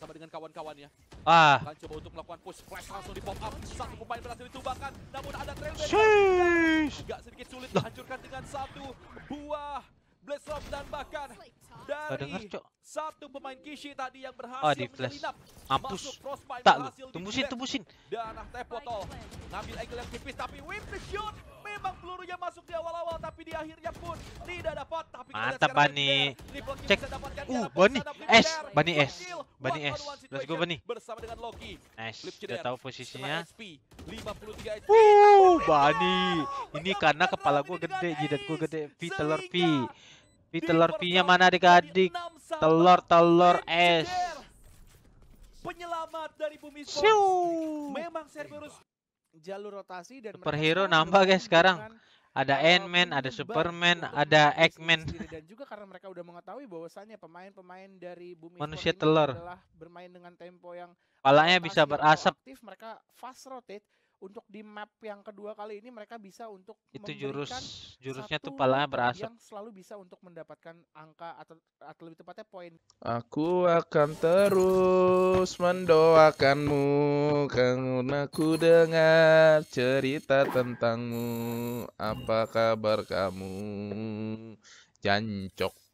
bersama dengan kawan-kawannya. Ah. Akan coba untuk melakukan push flash langsung di pop up. Satu pemain berhasil ditumbangkan, namun ada trailbreaker. Gak sedikit sulit dihancurkan dengan satu buah blast drop dan bahkan dari dengar, satu pemain Kishi tadi yang berhasil oh, di flash. Mampus. Tak lu. tembusin, tembusin. Dan Teh Botol ngambil angle yang tipis tapi win the shot. Memang pelurunya masuk di awal-awal tapi di akhirnya pun tidak dapat. Tapi Mantap Bani. Cek. Uh, Bani S. Bani S. Bani S. Let's go Bani. Bersama dengan Loki. Nice. Udah tahu posisinya. Uh, Bani. Ini karena kepala gue gede, jidat gue gede. V telur V. V telur V-nya mana adik-adik? Telur telur S. Penyelamat dari bumi Memang Cerberus jalur rotasi dan superhero nambah guys sekarang ada Ant-Man, ada Superman, ada Eggman. Dan juga karena mereka udah mengetahui bahwasannya pemain-pemain dari bumi manusia telur adalah bermain dengan tempo yang palanya bisa berasap. Aktif, mereka fast rotate untuk di map yang kedua kali ini mereka bisa untuk itu jurus jurusnya tuh pala berasa yang selalu bisa untuk mendapatkan angka atau atau lebih tepatnya poin aku akan terus mendoakanmu karena aku dengar cerita tentangmu apa kabar kamu jancok